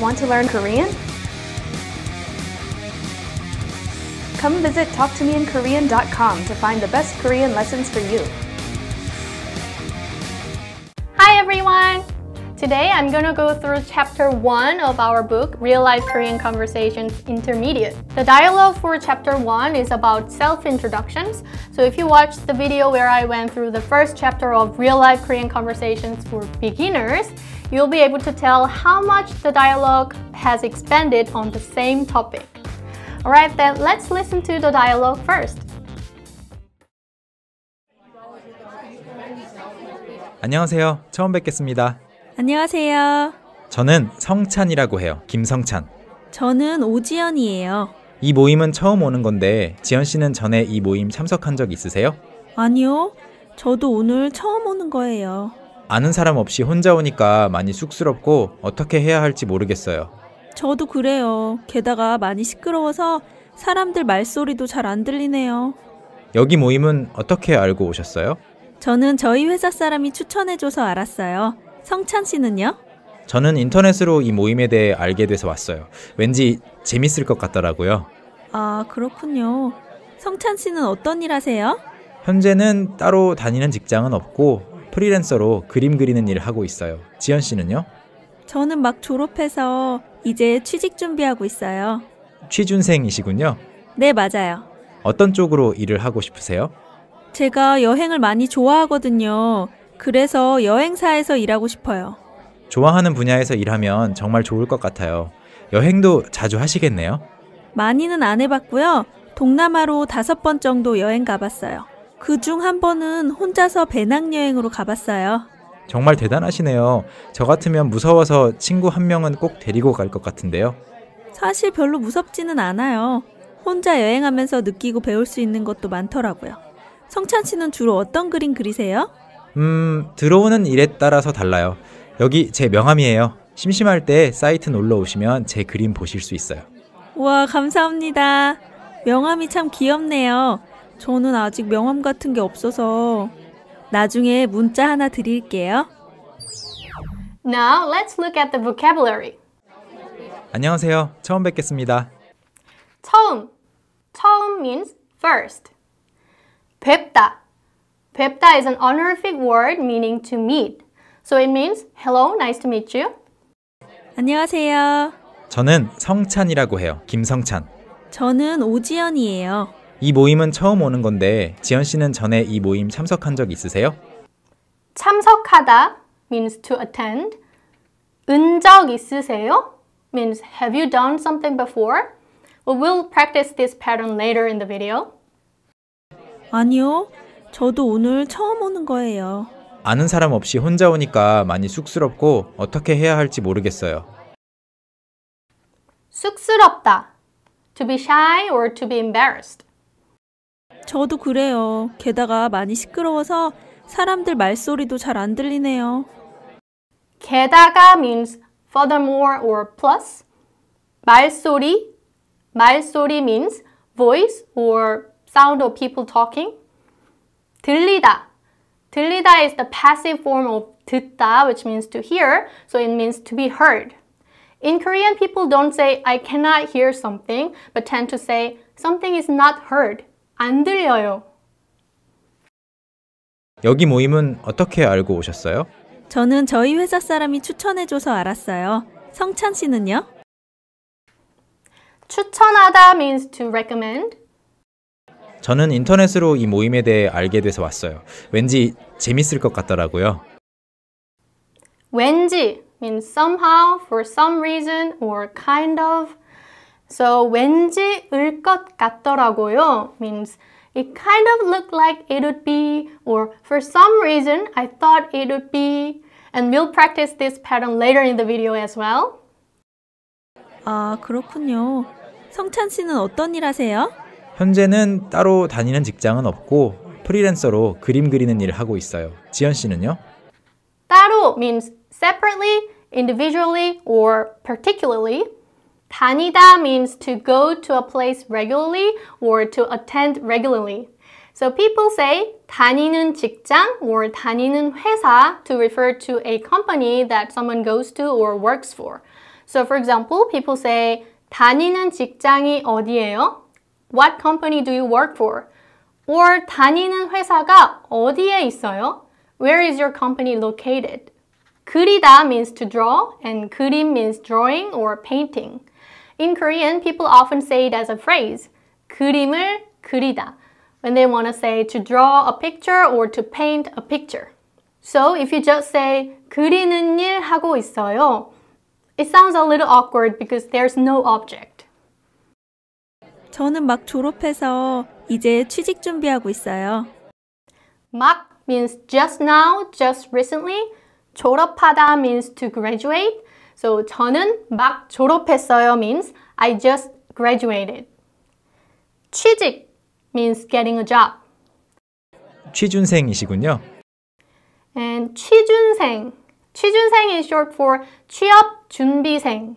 Want to learn Korean? Come visit talktomeinkorean.com to find the best Korean lessons for you. Hi everyone! Today I'm gonna go through chapter 1 of our book, Real Life Korean Conversations Intermediate. The dialogue for chapter 1 is about self-introductions, so if you watched the video where I went through the first chapter of Real Life Korean Conversations for Beginners, you'll be able to tell how much the dialogue has expanded on the same topic. Alright then, let's listen to the dialogue first. 안녕하세요. 처음 뵙겠습니다. 안녕하세요. 저는 성찬이라고 해요. 김성찬. 저는 오지연이에요. 이 모임은 처음 오는 건데 지연 씨는 전에 이 모임 참석한 적 있으세요? 아니요. 저도 오늘 처음 오는 거예요. 아는 사람 없이 혼자 오니까 많이 쑥스럽고 어떻게 해야 할지 모르겠어요. 저도 그래요. 게다가 많이 시끄러워서 사람들 말소리도 잘 안 들리네요. 여기 모임은 어떻게 알고 오셨어요? 저는 저희 회사 사람이 추천해줘서 알았어요. 성찬 씨는요? 저는 인터넷으로 이 모임에 대해 알게 돼서 왔어요. 왠지 재밌을 것 같더라고요. 아, 그렇군요. 성찬 씨는 어떤 일 하세요? 현재는 따로 다니는 직장은 없고 프리랜서로 그림 그리는 일을 하고 있어요. 지연 씨는요? 저는 막 졸업해서 이제 취직 준비하고 있어요. 취준생이시군요. 네, 맞아요. 어떤 쪽으로 일을 하고 싶으세요? 제가 여행을 많이 좋아하거든요. 그래서 여행사에서 일하고 싶어요. 좋아하는 분야에서 일하면 정말 좋을 것 같아요. 여행도 자주 하시겠네요? 많이는 안 해봤고요. 동남아로 다섯 번 정도 여행 가봤어요. 그중한 번은 혼자서 배낭여행으로 가봤어요. 정말 대단하시네요. 저 같으면 무서워서 친구 한 명은 꼭 데리고 갈 것 같은데요. 사실 별로 무섭지는 않아요. 혼자 여행하면서 느끼고 배울 수 있는 것도 많더라고요. 성찬 씨는 주로 어떤 그림 그리세요? 음, 들어오는 일에 따라서 달라요. 여기 제 명함이에요. 심심할 때 사이트 놀러 오시면 제 그림 보실 수 있어요. 와, 감사합니다. 명함이 참 귀엽네요. 저는 아직 명함 같은 게 없어서 나중에 문자 하나 드릴게요. Now let's look at the vocabulary. 안녕하세요. 처음 뵙겠습니다. 처음. 처음 means first. 뵙다. 뵙다 is an honorific word meaning to meet. So it means hello, nice to meet you. 안녕하세요. 저는 성찬이라고 해요. 김성찬. 저는 오지연이에요. 이 모임은 처음 오는 건데 지연 씨는 전에 이 모임 참석한 적 있으세요? 참석하다 means to attend. 은 적 있으세요? means have you done something before? Well, we'll practice this pattern later in the video. 아니요. 저도 오늘 처음 오는 거예요. 아는 사람 없이 혼자 오니까 많이 쑥스럽고 어떻게 해야 할지 모르겠어요. 쑥스럽다. To be shy or to be embarrassed. 저도 그래요. 게다가 많이 시끄러워서 사람들 말소리도 잘 안 들리네요. 게다가 means furthermore or plus. 말소리, 말소리 means voice or sound of people talking. 들리다. 들리다 is the passive form of 듣다, which means to hear, so it means to be heard. In Korean, people don't say, I cannot hear something, but tend to say, something is not heard. 안 들려요. 여기 모임은 어떻게 알고 오셨어요? 저는 저희 회사 사람이 추천해줘서 알았어요. 성찬 씨는요? 추천하다 means to recommend. 저는 인터넷으로 이 모임에 대해 알게 돼서 왔어요. 왠지 재밌을 것 같더라고요. 왠지 means somehow, for some reason, or kind of, So 왠지 을것 같더라고요 means it kind of looked like it would be or for some reason I thought it would be and we'll practice this pattern later in the video as well. 아, 그렇군요. 성찬 씨는 어떤 일 하세요? 현재는 따로 다니는 직장은 없고 프리랜서로 그림 그리는 일을 하고 있어요. 지연 씨는요? 따로 means separately, individually or particularly 다니다 means to go to a place regularly or to attend regularly. So people say 다니는 직장 or 다니는 회사 to refer to a company that someone goes to or works for. So for example, people say 다니는 직장이 어디예요? What company do you work for? or 다니는 회사가 어디에 있어요? Where is your company located? 그리다 means to draw and 그림 means drawing or painting. In Korean, people often say it as a phrase, 그림을 그리다, when they want to say to draw a picture or to paint a picture. So if you just say 그리는 일 하고 있어요, it sounds a little awkward because there's no object. 저는 막 졸업해서 이제 취직 준비하고 있어요. 막 means just now, just recently. 졸업하다 means to graduate. So 저는 막 졸업했어요 means I just graduated. 취직 means getting a job. 취준생이시군요. And 취준생. 취준생 is short for 취업 준비생.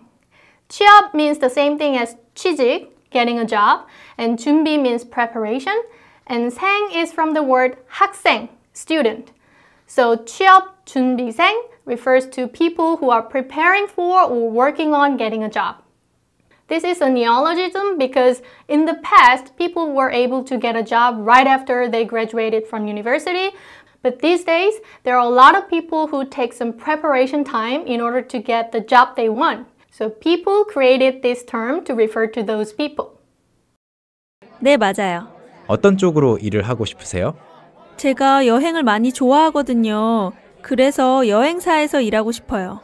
취업 means the same thing as 취직, getting a job, and 준비 means preparation, and 생 is from the word 학생, student. So 취업 준비생 refers to people who are preparing for or working on getting a job. This is a neologism because in the past, people were able to get a job right after they graduated from university. But these days, there are a lot of people who take some preparation time in order to get the job they want. So people created this term to refer to those people. 네, 맞아요. 어떤 쪽으로 일을 하고 싶으세요? 제가 여행을 많이 좋아하거든요. 그래서 여행사에서 일하고 싶어요.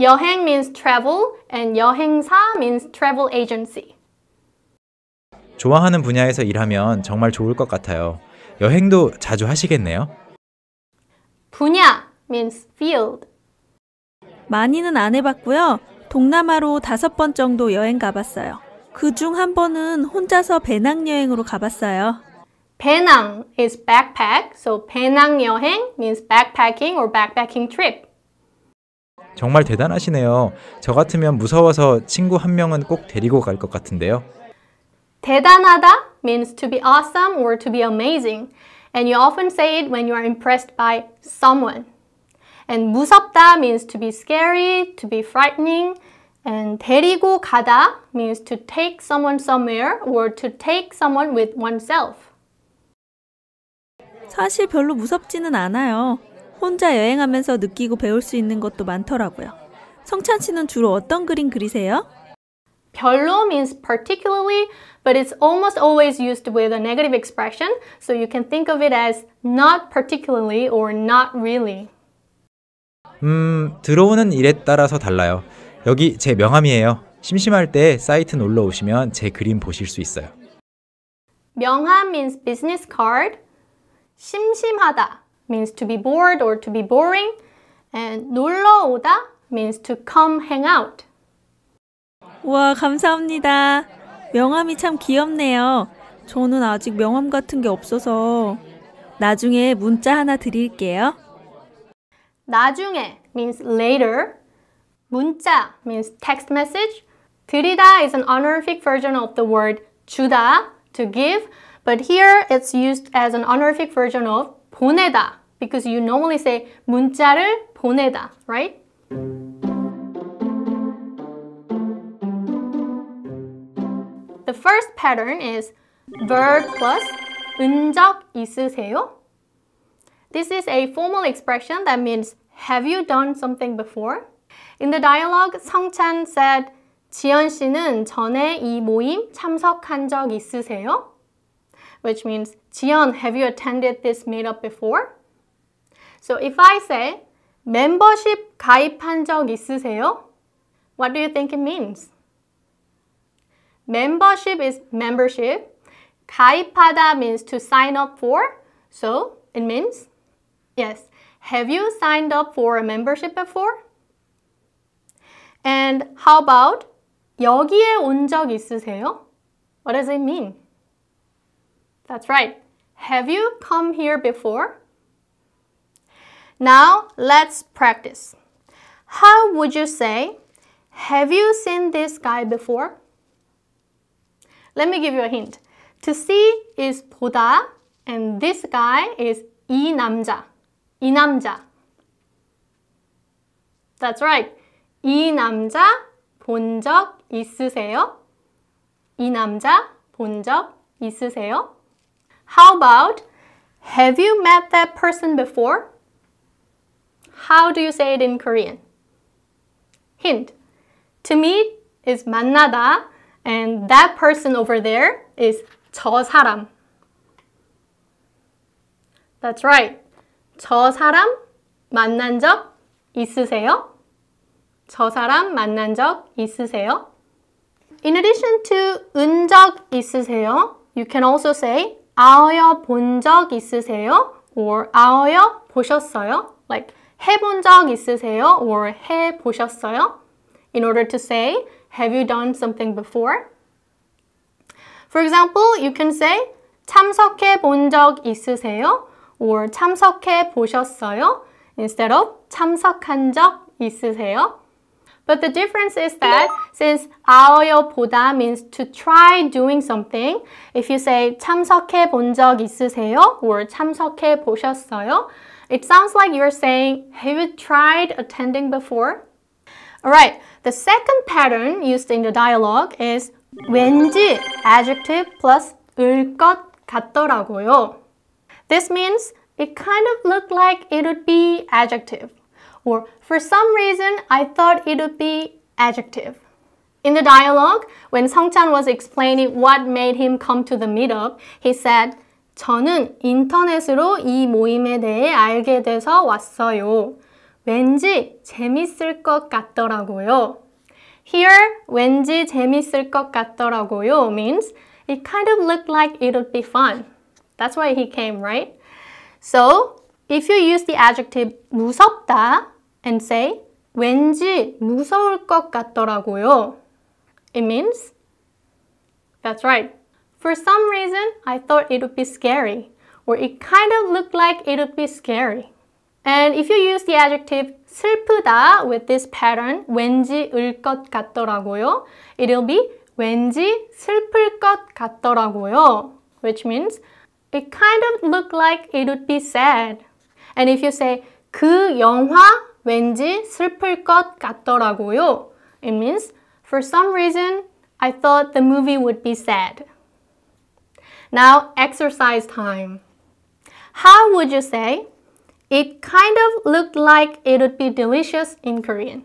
여행 means travel and 여행사 means travel agency. 좋아하는 분야에서 일하면 정말 좋을 것 같아요. 여행도 자주 하시겠네요. 분야 means field. 많이는 안 해봤고요. 동남아로 다섯 번 정도 여행 가봤어요. 그 중 한 번은 혼자서 배낭여행으로 가봤어요. Penang is backpack, so Penang 여행 means backpacking or backpacking trip. 정말 대단하시네요. 저 같으면 무서워서 친구 한 명은 꼭 데리고 갈 것 같은데요. 대단하다 means to be awesome or to be amazing. And you often say it when you are impressed by someone. And 무섭다 means to be scary, to be frightening. And 데리고 가다 means to take someone somewhere or to take someone with oneself. 사실 별로 무섭지는 않아요. 혼자 여행하면서 느끼고 배울 수 있는 것도 많더라고요. 성찬 씨는 주로 어떤 그림 그리세요? 별로 means particularly, but it's almost always used with a negative expression, so you can think of it as not particularly or not really. 음, 들어오는 일에 따라서 달라요. 여기 제 명함이에요. 심심할 때 사이트 놀러 오시면 제 그림 보실 수 있어요. 명함 means business card. 심심하다 means to be bored or to be boring and 놀러 오다 means to come hang out. 와, 감사합니다. 명함이 참 귀엽네요. 저는 아직 명함 같은 게 없어서 나중에 문자 하나 드릴게요. 나중에 means later. 문자 means text message. 드리다 is an honorific version of the word 주다, to give. But here it's used as an honorific version of 보내다 because you normally say 문자를 보내다, right? The first pattern is verb plus 은적 있으세요? This is a formal expression that means have you done something before? In the dialogue, 성찬 said 지연 씨는 전에 이 모임 참석한 적 있으세요? which means, Jiyeon, have you attended this meetup before? So if I say, 멤버십 가입한 적 있으세요? What do you think it means? Membership is membership. 가입하다 means to sign up for. So it means, yes, have you signed up for a membership before? And how about 여기에 온 적 있으세요? What does it mean? That's right. Have you come here before? Now let's practice. How would you say, have you seen this guy before? Let me give you a hint. To see is 보다 and this guy is 이 남자. 이 남자. That's right. 이 남자 본 적 있으세요? 이 남자 본 적 있으세요? How about, have you met that person before? How do you say it in Korean? Hint, to meet is 만나다 and that person over there is 저 사람. That's right. 저 사람 만난 적 있으세요? 저 사람 만난 적 있으세요? In addition to 은적 있으세요, you can also say 아어여 본 적 있으세요? or 아어여 보셨어요? like 해본 적 있으세요? or 해 보셨어요? in order to say have you done something before? For example, you can say 참석해 본 적 있으세요? or 참석해 보셨어요? instead of 참석한 적 있으세요? But the difference is that since 아어요보다 means to try doing something, if you say 참석해 본 적 있으세요? or 참석해 보셨어요? It sounds like you're saying, have you tried attending before? Alright, the second pattern used in the dialogue is 왠지 adjective plus 을 것 같더라고요. This means it kind of looked like it would be adjective or for some reason I thought it would be adjective. In the dialogue, when Songchan was explaining what made him come to the meetup, he said, 저는 인터넷으로 이 모임에 대해 알게 돼서 왔어요. 왠지 재밌을 것 같더라고요. Here, 왠지 재밌을 것 같더라고요 means it kind of looked like it would be fun. That's why he came, right? So, if you use the adjective 무섭다 and say 왠지 무서울 것 같더라고요. It means That's right. For some reason, I thought it would be scary or it kind of looked like it would be scary. And if you use the adjective 슬프다 with this pattern 왠지 울것 같더라고요 it'll be 왠지 슬플 것 같더라고요 which means it kind of looked like it would be sad. And if you say 그 영화 왠지 슬플 것 같더라고요. It means for some reason I thought the movie would be sad. Now exercise time. How would you say it kind of looked like it would be delicious in Korean?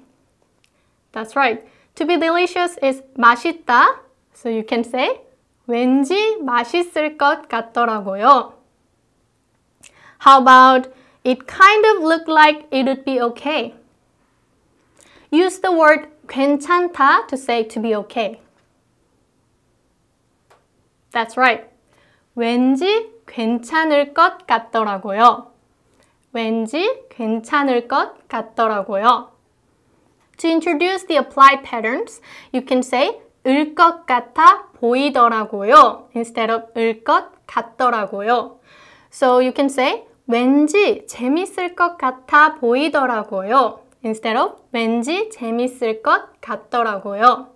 That's right. To be delicious is 맛있다. So you can say 왠지 맛있을 것 같더라고요. How about It kind of looked like it would be okay. Use the word 괜찮다 to say to be okay. That's right. 왠지 괜찮을 것 같더라고요. 왠지 괜찮을 것 같더라고요. To introduce the applied patterns, you can say 을 것 같아 보이더라고요 instead of 을 것 같더라고요. So you can say 왠지 재밌을 것 같아 보이더라고요. Instead of 왠지 재밌을 것 같더라고요.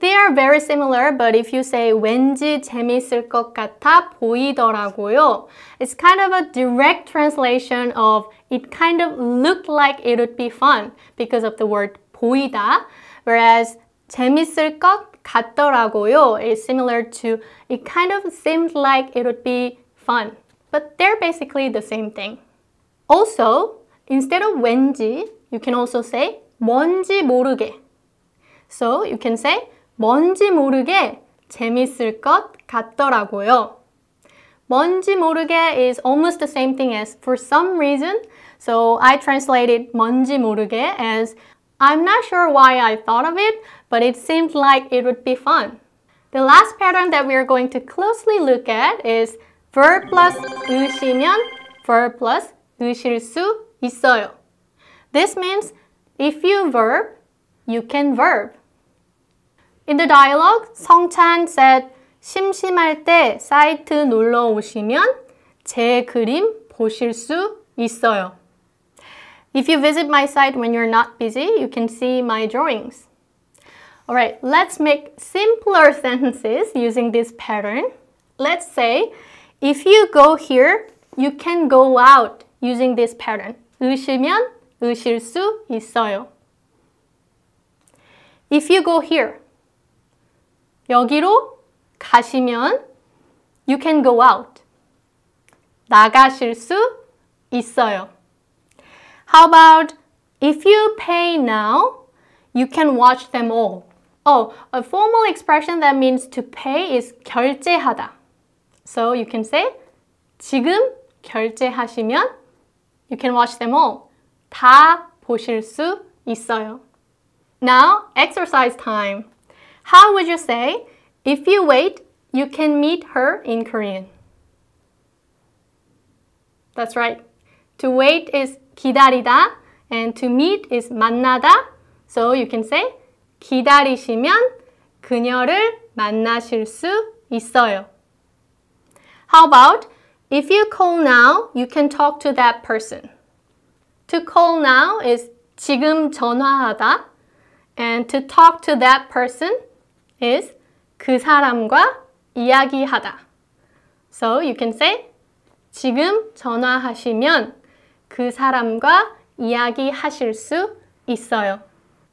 They are very similar, but if you say 왠지 재밌을 것 같아 보이더라고요, it's kind of a direct translation of it kind of looked like it would be fun because of the word 보이다, whereas 재밌을 것 같더라고요 is similar to it kind of seemed like it would be fun but they're basically the same thing. Also, instead of 왠지, you can also say 뭔지 모르게. So you can say 뭔지 모르게 재밌을 것 같더라고요. 뭔지 모르게 is almost the same thing as for some reason. So I translated 뭔지 모르게 as I'm not sure why I thought of it, but it seemed like it would be fun. The last pattern that we are going to closely look at is Verb plus 으시면 ver plus 으실 수 있어요. This means if you verb, you can verb. In the dialogue, 성찬 said 심심할 때 사이트 놀러 오시면 제 그림 보실 수 있어요. If you visit my site when you're not busy, you can see my drawings. Alright, let's make simpler sentences using this pattern. Let's say if you go here, you can go out using this pattern. 으시면 으실 수 있어요. If you go here, 여기로 가시면 you can go out. 나가실 수 있어요. How about if you pay now, you can watch them all. Oh, a formal expression that means to pay is 결제하다. So you can say 지금 결제하시면 you can watch them all. 다 보실 수 있어요. Now, exercise time. How would you say if you wait, you can meet her in Korean? That's right. To wait is 기다리다 and to meet is 만나다. So you can say 기다리시면 그녀를 만나실 수 있어요. How about if you call now, you can talk to that person. To call now is 지금 전화하다. And to talk to that person is 그 사람과 이야기하다. So you can say 지금 전화하시면 그 사람과 이야기하실 수 있어요.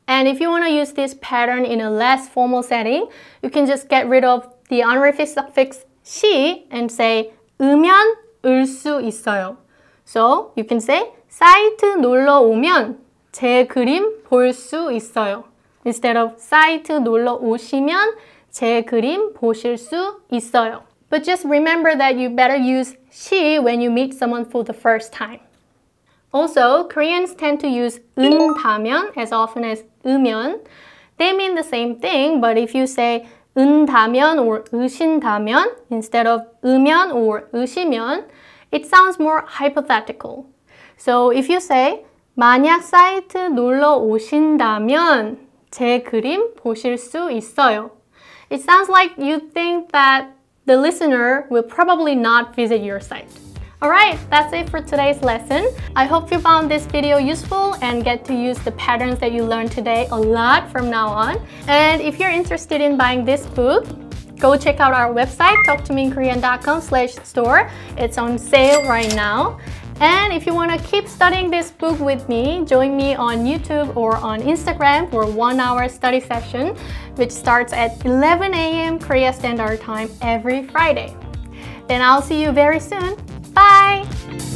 And if you want to use this pattern in a less formal setting, you can just get rid of the honorific suffix 시 and say 으면 올수 있어요. So you can say 사이트 놀러 오면 제 그림 볼 수 있어요. Instead of 사이트 놀러 오시면 제 그림 보실 수 있어요. But just remember that you better use she when you meet someone for the first time. Also, Koreans tend to use 은다면 as often as 으면. They mean the same thing, but if you say 은다면 or 의신다면 instead of 으면 or 의시면 it sounds more hypothetical. So if you say 만약 사이트 놀러 오신다면 제 그림 보실 수 있어요. It sounds like you think that the listener will probably not visit your site. Alright, that's it for today's lesson. I hope you found this video useful and get to use the patterns that you learned today a lot from now on. And if you're interested in buying this book, go check out our website, talktomeinkorean.com slash store. It's on sale right now. And if you want to keep studying this book with me, join me on YouTube or on Instagram for one hour study session, which starts at 11 a.m. Korea Standard Time every Friday. Then I'll see you very soon. Bye!